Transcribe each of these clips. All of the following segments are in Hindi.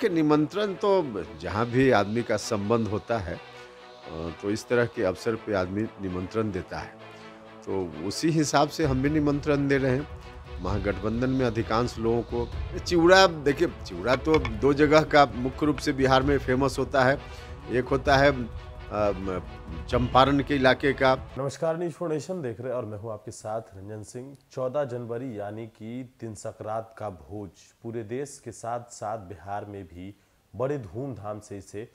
देखिए निमंत्रण तो जहाँ भी आदमी का संबंध होता है तो इस तरह के अवसर पे आदमी निमंत्रण देता है तो उसी हिसाब से हम भी निमंत्रण दे रहे हैं महागठबंधन में अधिकांश लोगों को चिवड़ा देखिए चिवड़ा तो दो जगह का मुख्य रूप से बिहार में फेमस होता है एक होता है चंपारण के इलाके का नमस्कार न्यूज फाउंडेशन देख रहे हैं और मैं हूं आपके साथ रंजन सिंह चौदह जनवरी यानी कि दिन सक्रात का भोज पूरे देश के साथ साथ बिहार में भी बड़े धूमधाम से इसे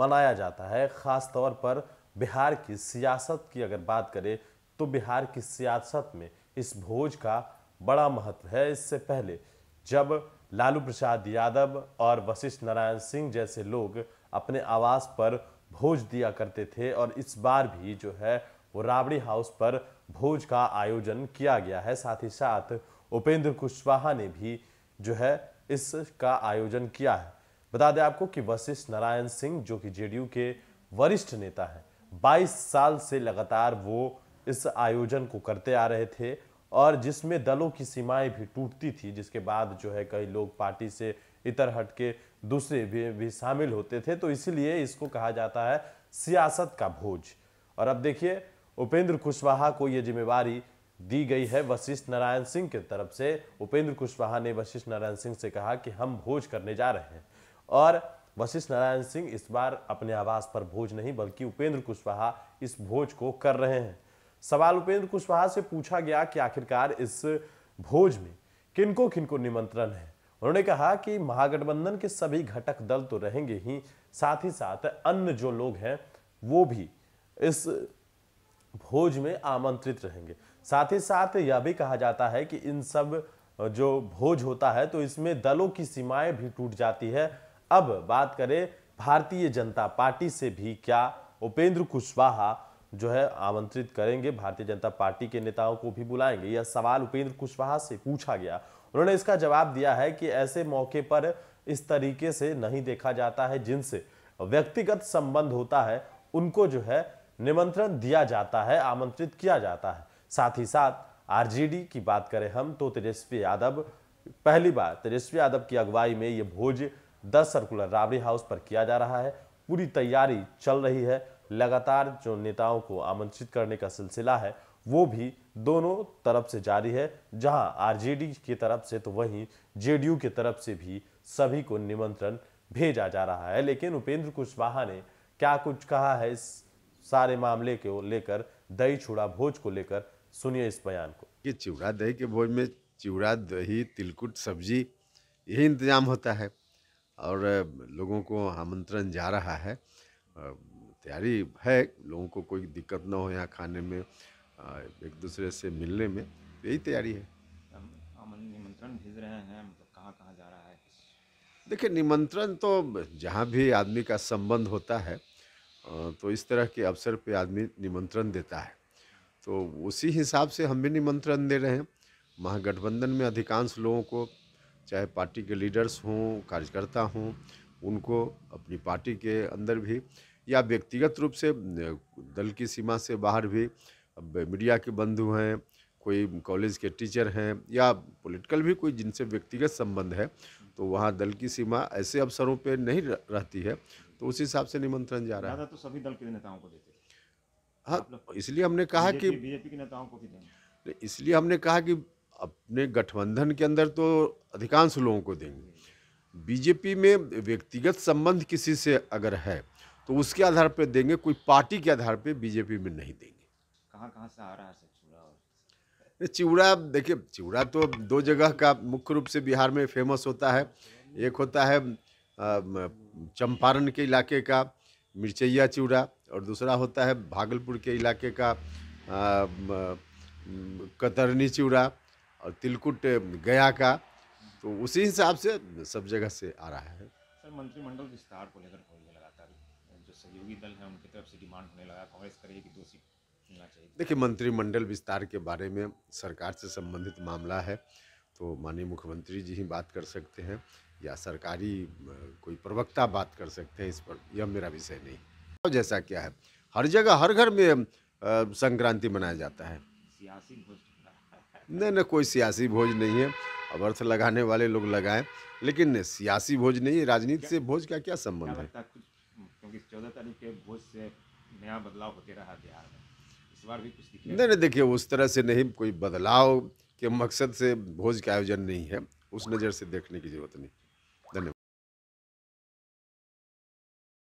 मनाया जाता है ख़ास तौर पर बिहार की सियासत की अगर बात करें तो बिहार की सियासत में इस भोज का बड़ा महत्व है इससे पहले जब लालू प्रसाद यादव और वशिष्ठ नारायण सिंह जैसे लोग अपने आवास पर भोज दिया करते थे और इस बार भी जो है वो राबड़ी हाउस पर भोज का आयोजन किया गया है साथ ही साथ उपेंद्र कुशवाहा ने भी जो है इसका आयोजन किया है बता दें आपको कि वशिष्ठ नारायण सिंह जो कि जेडीयू के वरिष्ठ नेता हैं 22 साल से लगातार वो इस आयोजन को करते आ रहे थे और जिसमें दलों की सीमाएं भी टूटती थी जिसके बाद जो है कई लोग पार्टी से इतर हट के दूसरे भी, भी शामिल होते थे तो इसीलिए इसको कहा जाता है सियासत का भोज और अब देखिए उपेंद्र कुशवाहा को ये जिम्मेवारी दी गई है वशिष्ठ नारायण सिंह की तरफ से उपेंद्र कुशवाहा ने वशिष्ठ नारायण सिंह से कहा कि हम भोज करने जा रहे हैं और वशिष्ठ नारायण सिंह इस बार अपने आवास पर भोज नहीं बल्कि उपेंद्र कुशवाहा इस भोज को कर रहे हैं सवाल उपेंद्र कुशवाहा से पूछा गया कि आखिरकार इस भोज में किनको किनको निमंत्रण है उन्होंने कहा कि महागठबंधन के सभी घटक दल तो रहेंगे ही साथ ही साथ अन्य जो लोग हैं वो भी इस भोज में आमंत्रित रहेंगे साथ ही साथ यह भी कहा जाता है कि इन सब जो भोज होता है तो इसमें दलों की सीमाएं भी टूट जाती है अब बात करें भारतीय जनता पार्टी से भी क्या उपेंद्र कुशवाहा जो है आमंत्रित करेंगे भारतीय जनता पार्टी के नेताओं को भी बुलाएंगे यह सवाल उपेंद्र कुशवाहा से पूछा गया उन्होंने इसका जवाब दिया है कि ऐसे मौके पर इस तरीके से नहीं देखा जाता है जिनसे व्यक्तिगत संबंध होता है उनको जो है निमंत्रण दिया जाता है आमंत्रित किया जाता है साथ ही साथ आरजेडी की बात करें हम तो तेजस्वी यादव पहली बार तेजस्वी यादव की अगुवाई में ये भोज दस सर्कुलर राबड़ी हाउस पर किया जा रहा है पूरी तैयारी चल रही है लगातार जो नेताओं को आमंत्रित करने का सिलसिला है वो भी दोनों तरफ से जारी है जहां आरजेडी की तरफ से तो वहीं जेडीयू की तरफ से भी सभी को निमंत्रण भेजा जा रहा है लेकिन उपेंद्र कुशवाहा ने क्या कुछ कहा है इस सारे मामले को लेकर दही छुड़ा भोज को लेकर सुनिए इस बयान को कि चिवड़ा दही के भोज में चिवड़ा दही तिलकुट सब्जी यही इंतजाम होता है और लोगों को आमंत्रण जा रहा है तैयारी है लोगों को कोई दिक्कत ना हो यहाँ खाने में एक दूसरे से मिलने में यही तैयारी है निमंत्रण भेज रहे हैं मतलब कहाँ कहाँ जा रहा है देखिए निमंत्रण तो जहाँ भी आदमी का संबंध होता है तो इस तरह के अवसर पे आदमी निमंत्रण देता है तो उसी हिसाब से हम भी निमंत्रण दे रहे हैं महागठबंधन में अधिकांश लोगों को चाहे पार्टी के लीडर्स हों कार्यकर्ता हों उनको अपनी पार्टी के अंदर भी या व्यक्तिगत रूप से दल की सीमा से बाहर भी मीडिया के बंधु हैं कोई कॉलेज के टीचर हैं या पॉलिटिकल भी कोई जिनसे व्यक्तिगत संबंध है तो वहाँ दल की सीमा ऐसे अवसरों पर नहीं रहती है तो उस हिसाब से निमंत्रण जा रहा है तो सभी दल के नेताओं को देते हाँ इसलिए हमने कहा कि बीजेपी के नेताओं को भी देंगे इसलिए हमने कहा कि अपने गठबंधन के अंदर तो अधिकांश लोगों को देंगे बीजेपी में व्यक्तिगत संबंध किसी से अगर है तो उसके आधार पर देंगे कोई पार्टी के आधार पर बीजेपी में नहीं देंगे कहाँ कहाँ से आ रहा है चिवड़ा चिवड़ा देखिए चिवड़ा तो दो जगह का मुख्य रूप से बिहार में फेमस होता है एक होता है चंपारण के इलाके का मिर्चैया चिवड़ा और दूसरा होता है भागलपुर के इलाके का कतरनी चिवड़ा और तिलकुट गया का तो उसी हिसाब से सब जगह से आ रहा है सर मंत्रिमंडल विस्तार को लेकर लगातार जो सहयोगी दल हैं उनकी तरफ से डिमांड होने लगा कांग्रेस करिए कि दो सीट मिलना चाहिए देखिए मंत्रिमंडल विस्तार के बारे में सरकार से संबंधित मामला है तो माननीय मुख्यमंत्री जी ही बात कर सकते हैं या सरकारी कोई प्रवक्ता बात कर सकते हैं इस पर यह मेरा विषय नहीं जैसा क्या है हर जगह हर घर में संक्रांति मनाया जाता है सियासी भोज नहीं नहीं कोई सियासी भोज नहीं है अब अर्थ लगाने वाले लोग लगाएं लेकिन सियासी भोज नहीं है राजनीति से भोज का क्या संबंध है तरह भोज से नया बदलाव होते रहा बिहार में इस बार भी कुछ दिखे नहीं नहीं देखिए उस तरह से नहीं कोई बदलाव के मकसद से भोज का आयोजन नहीं है उस नज़र से देखने की जरूरत नहीं